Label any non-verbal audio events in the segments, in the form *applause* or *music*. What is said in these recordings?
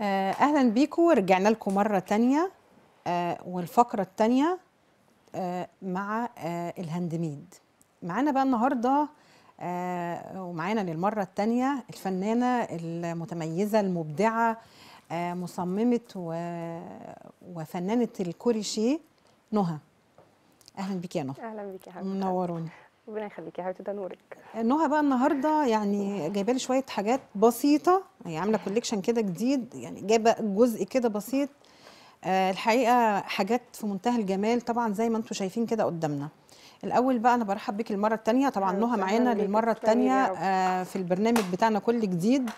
آه، اهلا بيكم رجعنا لكم مره تانية آه، والفقره التانية آه، مع الهاند ميد معانا بقى النهارده ومعانا للمره التانية الفنانه المتميزه المبدعه مصممه وفنانه الكوريشيه نهى اهلا بك يا نهى اهلا بك يا حبيبتي منوروني ربنا يخليك يا حبيبتي ده نورك نهى بقى النهارده يعني جايبه لي شويه حاجات بسيطه هي يعني عامله كوليكشن كده جديد يعني جايبه جزء كده بسيط آه الحقيقه حاجات في منتهى الجمال طبعا زي ما انتم شايفين كده قدامنا الاول بقى انا برحب بيك المره الثانيه طبعا نهى معانا للمره الثانيه آه في البرنامج بتاعنا كل جديد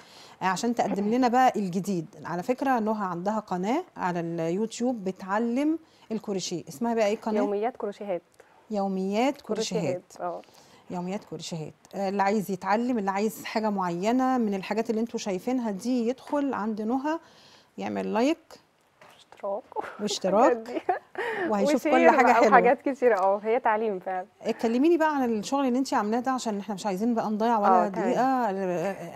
آه عشان تقدم لنا بقى الجديد على فكره نهى عندها قناه على اليوتيوب بتعلم الكروشيه اسمها بقى ايه قناه يوميات كروشيهات يوميات كورشيهات شهاد اه. يوميات كورشيهات شهاد آه، اللي عايز يتعلم اللي عايز حاجه معينه من الحاجات اللي انتم شايفينها دي يدخل عند نهى يعمل لايك واشتراك واشتراك *laughs* وهيشوف كل حاجه حلوه وحاجات كتيره اه هي تعليم فعلا اتكلميني بقى عن الشغل اللي انت عاملاه ده عشان احنا مش عايزين بقى نضيع ولا اه، دقيقه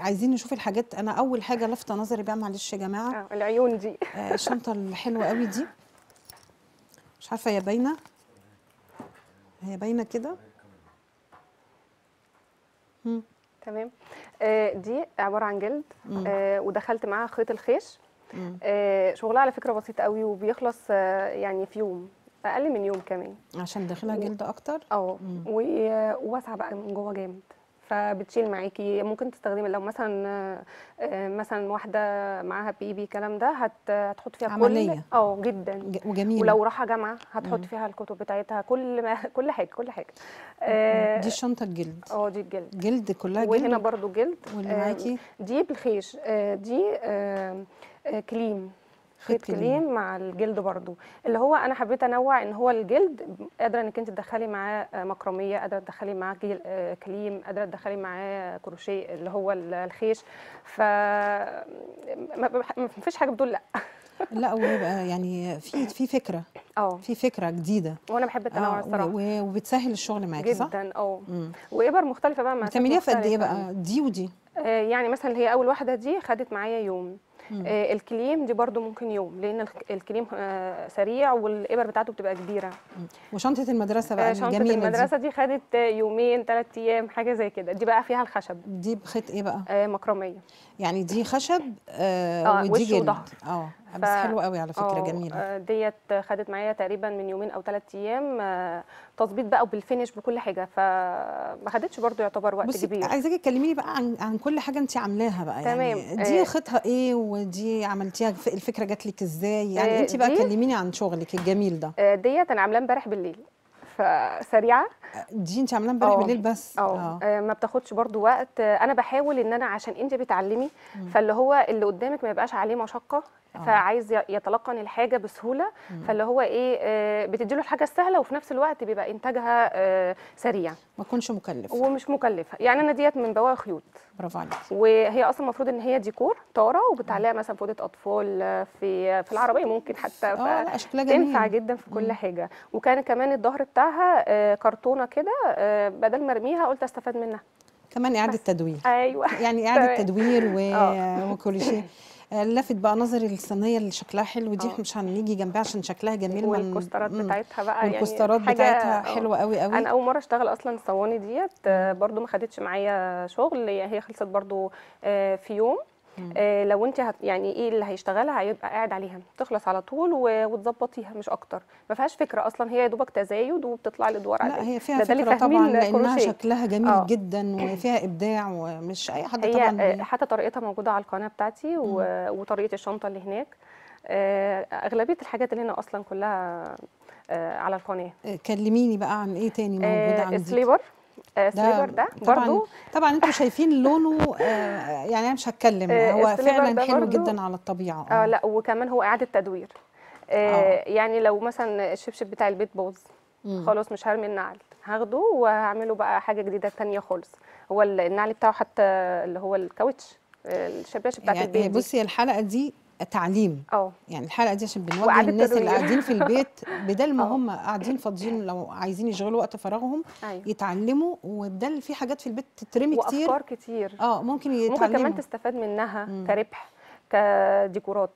عايزين نشوف الحاجات انا اول حاجه لافته نظري بقى معلش يا جماعه العيون دي الشنطه الحلوه قوي دي مش عارفه هي باينه هي باينه كده تمام آه، دي عباره عن جلد آه، ودخلت معاها خيط الخيش آه، شغلها على فكره بسيط قوي وبيخلص يعني في يوم اقل من يوم كمان عشان داخلها جلد اكتر اه وواسعه بقى من جوه جامد فبتشيل معاكي ممكن تستخدمي لو مثلا آه، مثلا واحده معاها بيبي الكلام ده هتحط فيها عملية. كل اه جدا وجميله ولو راحه جامعه هتحط فيها الكتب بتاعتها كل ما *laughs* كل حاجه كل حاجه آه، دي الشنطه الجلد اه دي الجلد جلد كلها جلد وهنا برضو جلد واللي معاكي آه، دي بالخيش دي كليم خيط كلين مع الجلد برضو اللي هو انا حبيت انوع ان هو الجلد قادره انك انت تدخلي معاه آه، مكرميه قادره تدخلي معاه كليم آه، قادره تدخلي معاه كروشيه اللي هو الخيش ف ما فيش حاجه بتقول لا *laughs* لا ويبقى يعني في في فكره اه في فكره جديده وانا بحب التنوع آه، الصراحه وبتسهل الشغل معاكي صح؟ جدا اه وابر مختلفه بقى مع بتعمليها في قد ايه بقى دي ودي؟ يعني مثلا هي اول واحده دي خدت معايا يوم آه الكليم دي برده ممكن يوم لان الكليم آه سريع والابر بتاعته بتبقى كبيره وشنطه المدرسه بقى آه شنطه المدرسه دي, خدت يومين ثلاث ايام حاجه زي كده دي بقى فيها الخشب دي بخيط ايه بقى آه مكرميه يعني دي خشب آه, آه ودي جلد اه آه، ف... بس حلوه قوي على فكره أوه. جميله آه، ديت خدت معايا تقريبا من يومين او ثلاث ايام آه، تظبيط بقى وبالفينش بكل حاجه فما خدتش برضو يعتبر وقت بصي كبير عايزاكي تكلميني بقى عن عن كل حاجه انت عاملاها بقى يعني تمام. يعني دي خطها ايه ودي عملتيها الفكره جات لك ازاي يعني انت بقى كلميني عن شغلك الجميل ده ديت انا عاملاه امبارح بالليل فسريعه دي انت عاملاه امبارح بالليل بس اه ما بتاخدش برضو وقت انا بحاول ان انا عشان انت بتعلمي فاللي هو اللي قدامك ما يبقاش عليه مشقه اه. فعايز يتلقن الحاجه بسهوله فاللي هو ايه آه، بتدي له الحاجه السهله وفي نفس الوقت بيبقى انتاجها آه، سريع ما تكونش مكلفه ومش مكلفه يعني انا ديت من بواقي خيوط برافو عليك وهي اصلا المفروض ان هي ديكور طاره وبتعلقها مثلا في اوضه اطفال في في العربيه ممكن حتى اه شكلها جميل تنفع جدا في كل مم. حاجه وكان كمان الظهر بتاعها كرتونه كده بدل ما ارميها قلت استفاد منها كمان اعاده تدوير ايوه يعني *laughs* اعاده تدوير و... وكل شيء *laughs* لفت بقى نظري الصينيه اللي شكلها حلو دي احنا آه. مش هنيجي جنبها عشان شكلها جميل والكوسترات من... بتاعتها بقى يعني الكوسترات بتاعتها آه. حلوه قوي قوي انا اول مره اشتغل اصلا الصواني ديت برده ما خدتش معايا شغل هي خلصت برده آه، في يوم آه، لو انت هت يعني ايه اللي هيشتغلها هيبقى قاعد عليها تخلص على طول وتظبطيها مش اكتر ما فيهاش فكره اصلا هي يا دوبك تزايد وبتطلع الادوار عليها لا هي فيها ده فكره ده طبعا لانها شكلها جميل أوه. جدا وفيها ابداع ومش اي حد هي طبعا هي آه، حتى طريقتها موجوده على القناه بتاعتي و... وطريقه الشنطه اللي هناك آه، اغلبيه الحاجات اللي هنا اصلا كلها على القناه كلميني بقى عن ايه تاني موجود عندك السليبر السليبر آه، ده, ده برضه طبعا انتوا شايفين لونه آه، يعني انا مش هتكلم آه، هو فعلا حلو جدا على الطبيعه اه لا وكمان هو اعاده تدوير آه يعني لو مثلا الشبشب بتاع البيت باظ خلاص مش هرمي النعل هاخده وهعمله بقى حاجه جديده ثانيه خالص هو النعل بتاعه حتى اللي هو الكاوتش الشباشب بتاعت يعني البيت بصي الحلقه دي تعليم اه يعني الحلقه دي عشان بنوجه الناس اللي قاعدين في البيت *laughs* بدل ما أوه. هم قاعدين فاضيين لو عايزين يشغلوا وقت فراغهم أيوه. يتعلموا وبدل في حاجات في البيت تترمي كتير وافكار كتير اه ممكن يتعلموا ممكن كمان تستفاد منها كربح كديكورات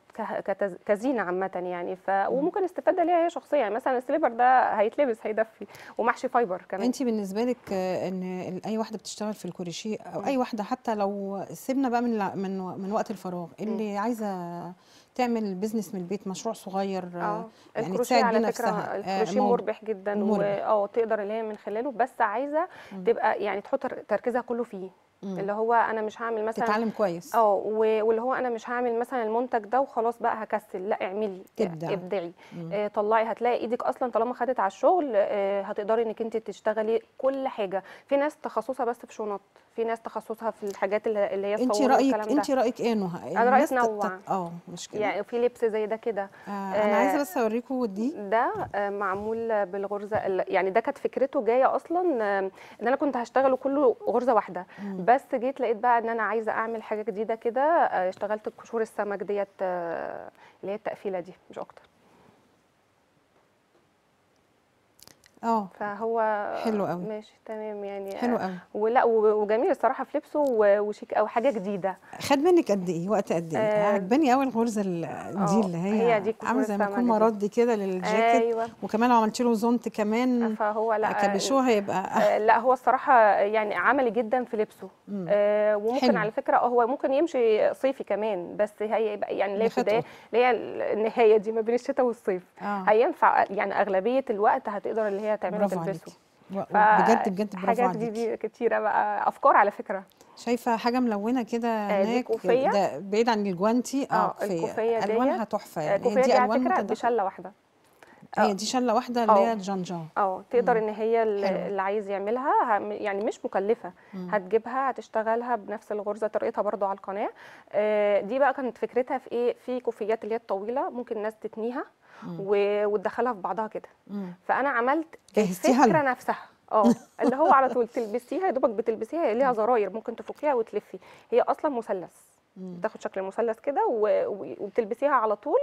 كزينه عامه يعني ف وممكن استفاده ليها هي شخصيه يعني مثلا السليبر ده هيتلبس هيدفي ومحشي فايبر كمان انت بالنسبه لك ان اي واحده بتشتغل في الكروشيه او اي واحده حتى لو سيبنا بقى من من من وقت الفراغ اللي م. عايزه تعمل بزنس من البيت مشروع صغير آه. يعني تساعد نفسها الكروشيه آه، مربح جدا اه تقدر اللي هي من خلاله بس عايزه م. تبقى يعني تحط تركيزها كله فيه مم. اللي هو انا مش هعمل مثلا تتعلم كويس اه واللي هو انا مش هعمل مثلا المنتج ده وخلاص بقى هكسل لا اعملي ابدعي, ابدعي. آه طلعي هتلاقي ايدك اصلا طالما خدت على الشغل آه هتقدري انك انت تشتغلي كل حاجه في ناس تخصصها بس في شنط في ناس تخصصها في الحاجات اللي هي انت رايك انت رايك ايه نهى انا رايي تنوع اه مش كده يعني في لبس زي ده كده آه انا عايزه آه، بس اوريكم دي ده آه معمول بالغرزه يعني ده كانت فكرته جايه اصلا آه، ان انا كنت هشتغله كله غرزه واحده بس جيت لقيت بقى ان انا عايزه اعمل حاجه جديده كده آه، اشتغلت قشور السمك ديت آه، اللي هي التقفيله دي مش اكتر اه فهو حلو قوي ماشي تمام يعني حلو قوي ولا وجميل الصراحه في لبسه وشيك او حاجه جديده خد منك قد ايه وقت قد ايه آه عجباني قوي الغرزه آه، دي اللي هي, هي عامله زي ما يكون مرد كده للجاكيت أيوة. وكمان لو عملت له زونت كمان فهو لا آه، كبشوه آه، هيبقى آه لا هو الصراحه يعني عملي جدا في لبسه آه وممكن حلو. على فكره هو ممكن يمشي صيفي كمان بس هيبقى يعني ليه في اللي هي النهايه دي ما بين الشتاء والصيف آه. هينفع يعني اغلبيه الوقت هتقدر اللي هي هي تعمله تلبسه بجد بجد برافو حاجات دي, دي كتيره بقى افكار على فكره شايفه حاجه ملونه كده آه، هناك ده بعيد عن الجوانتي اه, آه، الكوفيه الوانها تحفه آه، يعني دي, دي على فكره بشله واحده هي دي شله واحده اللي هي الجنجان اه تقدر ان هي اللي عايز يعملها يعني مش مكلفه مم. هتجيبها هتشتغلها بنفس الغرزه طريقتها برده على القناه دي بقى كانت فكرتها في ايه في كوفيات اللي هي الطويله ممكن الناس تتنيها وتدخلها في بعضها كده فانا عملت الفكره نفسها اه *laughs* اللي هو على طول تلبسيها يا دوبك بتلبسيها ليها زراير ممكن تفكيها وتلفي هي اصلا مثلث بتاخد شكل مثلث كده وبتلبسيها على طول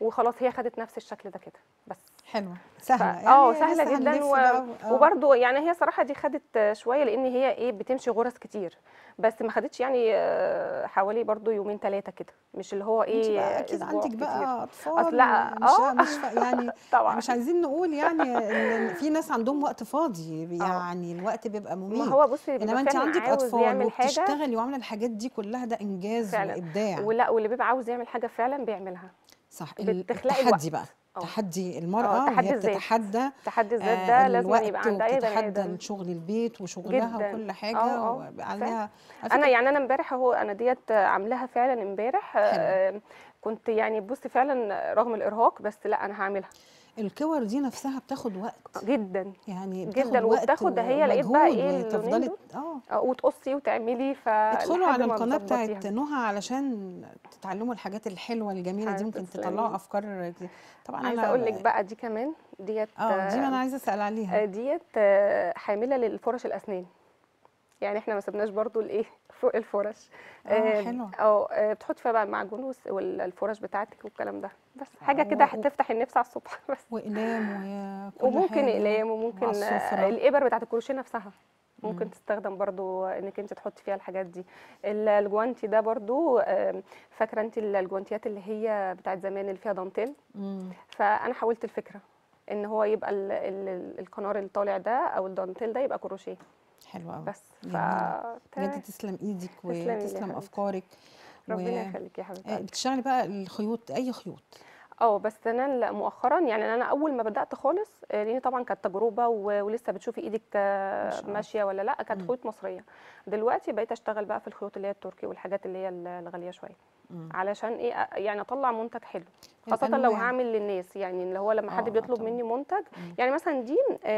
وخلاص هي خدت نفس الشكل ده كده بس حلوه سهله يعني اه سهله سهلة جدا و... آه. وبرده يعني هي صراحه دي خدت شويه لان هي ايه بتمشي غرز كتير بس ما خدتش يعني آه، حوالي برده يومين ثلاثه كده مش اللي هو ايه اكيد عندك بقى اطفال لا مش, آه. مش يعني *laughs* طبعا مش عايزين نقول يعني ان في ناس عندهم وقت فاضي يعني أوه. الوقت بيبقى مميت ما هو بصي انما انت عندك اطفال وبتشتغلي وعامله الحاجات دي كلها ده انجاز فعلا. وابداع ولا واللي بيبقى عاوز يعمل حاجه فعلا بيعملها صح التحدي بقى أوه. تحدي آه، المرأة أوه. تحدي وهي بتتحدى تحدي الذات آه، ده لازم يبقى عندها أي بني شغل البيت وشغلها جداً. وكل آه، حاجة أوه. وعليها أنا يعني أنا امبارح أهو أنا ديت عاملاها فعلا امبارح كنت يعني بصي فعلا رغم الإرهاق بس لا أنا هعملها الكور دي نفسها بتاخد وقت جدا يعني بتاخد جدا وبتاخد هي لقيت بقى ايه تفضلي آه. اه وتقصي وتعملي ف ادخلوا على القناه بتاعت نهى علشان تتعلموا الحاجات الحلوه الجميله دي ممكن تطلعوا افكار دي. طبعا عايزه اقول لك بقى دي كمان ديت اه دي انا عايزه اسال عليها آه، ديت آه، حامله للفرش الاسنان يعني احنا ما سبناش برضو الايه الفرش اه, آه، حلو اه بتحط فيها بقى المعجون والفرش بتاعتك والكلام ده بس آه، حاجه كده هتفتح النفس على الصبح *laughs* بس واقلام وممكن اقلام وممكن الابر بتاعت الكروشيه نفسها ممكن مم. تستخدم برضو انك انت تحطي فيها الحاجات دي الجوانتي ده برضو فاكره انت الجوانتيات اللي هي بتاعت زمان اللي فيها دانتيل فانا حاولت الفكره ان هو يبقى القنار اللي طالع ده او الدانتيل ده يبقى كروشيه حلو قوي بس يعني ف بجد تسلم ايدك وتسلم افكارك ربنا يخليك يا حبيبتي آه، بتشتغلي بقى الخيوط اي خيوط اه بس انا مؤخرا يعني انا اول ما بدات خالص آه، لان طبعا كانت تجربه ولسه بتشوفي ايدك ماشيه ولا لا كانت خيوط مصريه دلوقتي بقيت اشتغل بقى في الخيوط اللي هي التركي والحاجات اللي هي الغاليه شويه علشان ايه يعني اطلع منتج حلو خاصه لو هعمل للناس يعني اللي هو لما حد آه، بيطلب مني منتج يعني مثلا دي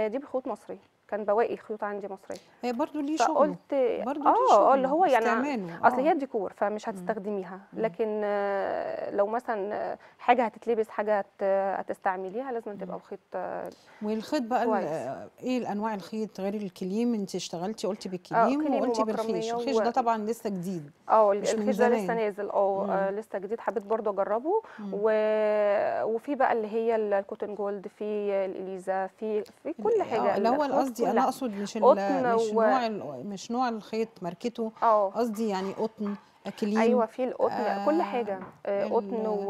دي بخيوط مصريه كان بواقي الخيوط عندي مصريه هي برضو ليه شغل فقلت برضو اه اللي هو يعني اصل هي آه. ديكور فمش هتستخدميها لكن آه، لو مثلا آه، حاجه هتتلبس حاجه هتستعمليها لازم تبقى بخيط والخيط بقى ايه الانواع الخيط غير الكليم انت اشتغلتي قلتي بالكليم آه وقلتي بالخيش الخيش ده طبعا لسه جديد اه الخيش ده لسه نازل اه لسه جديد حبيت برضو اجربه و... وفي بقى اللي هي الكوتن جولد في الاليزا في في كل حاجه اللي هو قصدي قصدي انا اقصد مش مش و... نوع مش نوع الخيط ماركته آه. قصدي يعني قطن اكليم ايوه في القطن آه كل حاجه آه، قطن و...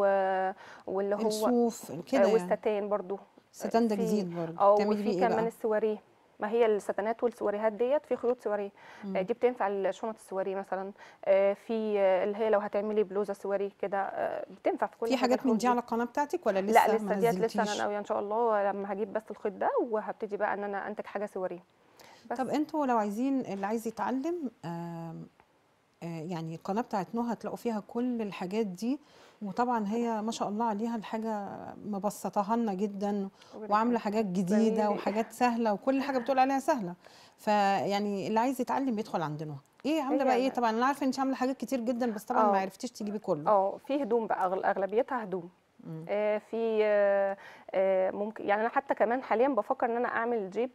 واللي هو الصوف كده آه، يعني. والستان برضو ستان ده جديد برضه اه وفي إيه كمان السواريه ما هي الستانات والسواريهات ديت في خيوط سواري آه، دي بتنفع الشنط السواري مثلا آه، في اللي هي لو هتعملي بلوزه سواري كده آه، بتنفع في كل في حاجات من دي على القناه بتاعتك ولا لسه لا لسه ديت لسه انا ناويه ان شاء الله لما هجيب بس الخيط ده وهبتدي بقى ان انا انتج حاجه سواري طب انتوا لو عايزين اللي عايز يتعلم آه، يعني القناه بتاعت نهى هتلاقوا فيها كل الحاجات دي وطبعا هي ما شاء الله عليها الحاجه مبسطاها لنا جدا وعامله حاجات جديده وحاجات سهله وكل حاجه بتقول عليها سهله فيعني اللي عايز يتعلم بيدخل نهى ايه عامله بقى ايه طبعا انا عارفه انت عامله حاجات كتير جدا بس طبعا ما آه. عرفتيش تجيبي كله اه في هدوم بقى اغلبيتها هدوم آه، في ممكن يعني انا حتى كمان حاليا بفكر ان انا اعمل جيب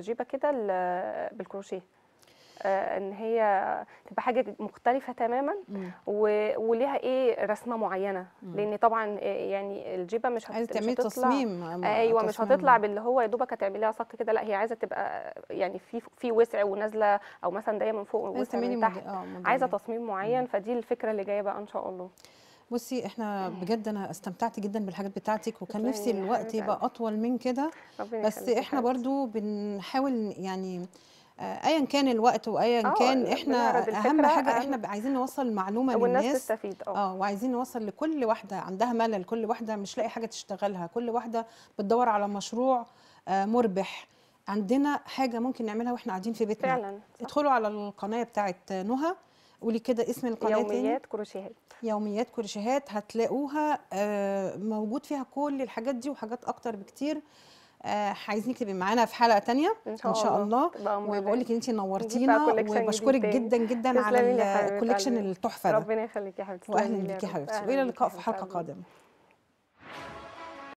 جيبه كده بالكروشيه آه، ان هي تبقى حاجه مختلفه تماما وليها ايه رسمه معينه لان طبعا آه، يعني الجيبه مش عايزه تعملي تصميم آه، ايوه مش هتطلع باللي هو يا دوبك هتعمليها صك كده لا هي عايزه تبقى يعني في في وسع ونازله او مثلا دايما من فوق ووسع من تحت عايزه تصميم معين فدي الفكره اللي جايه بقى ان شاء الله بصي احنا بجد انا استمتعت جدا بالحاجات بتاعتك وكان نفسي الوقت يبقى اطول من كده بس احنا برضو بنحاول يعني آه، ايا كان الوقت وايا آه، كان احنا اهم حاجه احنا عايزين نوصل المعلومه للناس تستفيد آه. اه وعايزين نوصل لكل واحده عندها ملل كل واحده مش لاقي حاجه تشتغلها كل واحده بتدور على مشروع مربح عندنا حاجه ممكن نعملها واحنا قاعدين في بيتنا فعلا صح. ادخلوا على القناه بتاعت نهى قولي كده اسم القناه يوميات كروشيهات يوميات كروشيهات هتلاقوها موجود فيها كل الحاجات دي وحاجات اكتر بكتير آه، عايزينك تبقي معانا في حلقه تانية ان شاء, إن شاء الله, الله. وبقول لك ان انت نورتينا وبشكرك جدا جدا على الكوليكشن التحفه ده ربنا يخليك يا حبيبتي واهلا بيكي يا حبيبتي والى اللقاء في حلقه قادمه